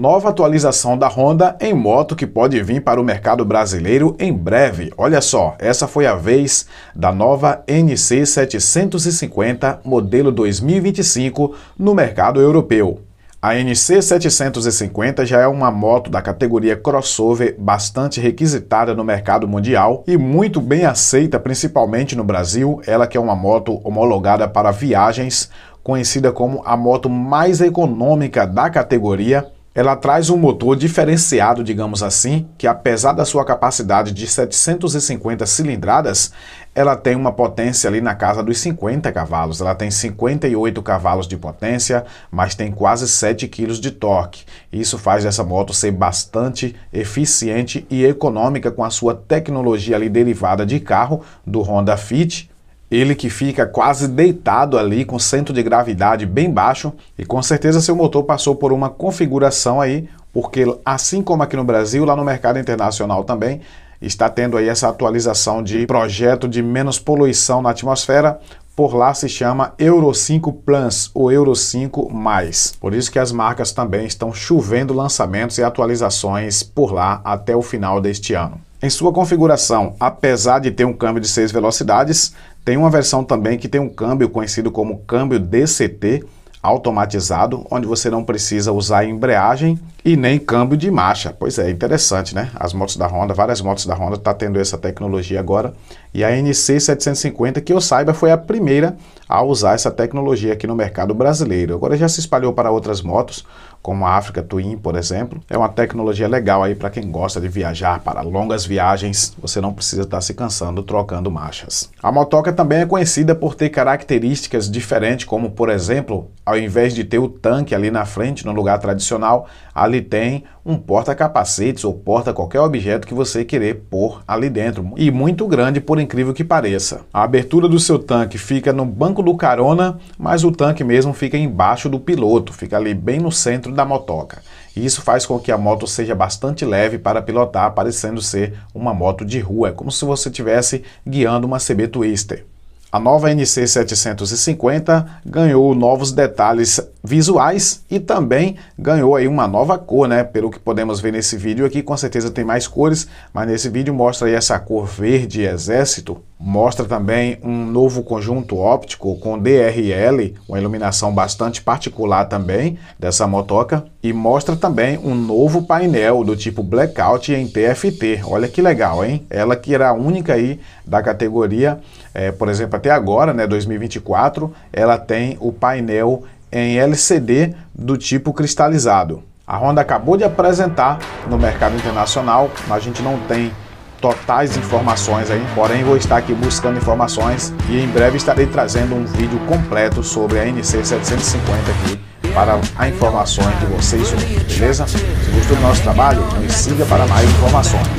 Nova atualização da Honda em moto que pode vir para o mercado brasileiro em breve. Olha só, essa foi a vez da nova NC750 modelo 2025 no mercado europeu. A NC750 já é uma moto da categoria crossover bastante requisitada no mercado mundial e muito bem aceita, principalmente no Brasil. Ela que é uma moto homologada para viagens, conhecida como a moto mais econômica da categoria ela traz um motor diferenciado, digamos assim, que apesar da sua capacidade de 750 cilindradas, ela tem uma potência ali na casa dos 50 cavalos. Ela tem 58 cavalos de potência, mas tem quase 7 kg de torque. Isso faz essa moto ser bastante eficiente e econômica com a sua tecnologia ali derivada de carro do Honda Fit ele que fica quase deitado ali com centro de gravidade bem baixo e com certeza seu motor passou por uma configuração aí, porque assim como aqui no Brasil, lá no mercado internacional também está tendo aí essa atualização de projeto de menos poluição na atmosfera, por lá se chama Euro 5 Plus ou Euro 5 Mais. Por isso que as marcas também estão chovendo lançamentos e atualizações por lá até o final deste ano. Em sua configuração, apesar de ter um câmbio de 6 velocidades, tem uma versão também que tem um câmbio conhecido como câmbio DCT automatizado, onde você não precisa usar embreagem e nem câmbio de marcha. Pois é, interessante, né? As motos da Honda, várias motos da Honda tá tendo essa tecnologia agora. E a NC750, que eu saiba, foi a primeira a usar essa tecnologia aqui no mercado brasileiro. Agora já se espalhou para outras motos, como a África Twin, por exemplo. É uma tecnologia legal aí para quem gosta de viajar para longas viagens, você não precisa estar tá se cansando trocando marchas. A motoca também é conhecida por ter características diferentes, como por exemplo, ao invés de ter o tanque ali na frente, no lugar tradicional, ali tem um porta-capacetes ou porta qualquer objeto que você querer pôr ali dentro, e muito grande por incrível que pareça. A abertura do seu tanque fica no banco do carona, mas o tanque mesmo fica embaixo do piloto, fica ali bem no centro dentro da motoca. E isso faz com que a moto seja bastante leve para pilotar, parecendo ser uma moto de rua, é como se você estivesse guiando uma CB Twister. A nova NC 750 ganhou novos detalhes visuais e também ganhou aí uma nova cor, né? Pelo que podemos ver nesse vídeo aqui, com certeza tem mais cores, mas nesse vídeo mostra aí essa cor verde exército, mostra também um novo conjunto óptico com DRL, uma iluminação bastante particular também dessa motoca, e mostra também um novo painel do tipo blackout em TFT. Olha que legal, hein? Ela que era a única aí da categoria, é, por exemplo, até agora, né, 2024, ela tem o painel em LCD do tipo cristalizado. A Honda acabou de apresentar no mercado internacional, mas a gente não tem totais informações aí, porém vou estar aqui buscando informações e em breve estarei trazendo um vídeo completo sobre a NC750 aqui para as informações de vocês, beleza? Se gostou do nosso trabalho, nos siga para mais informações.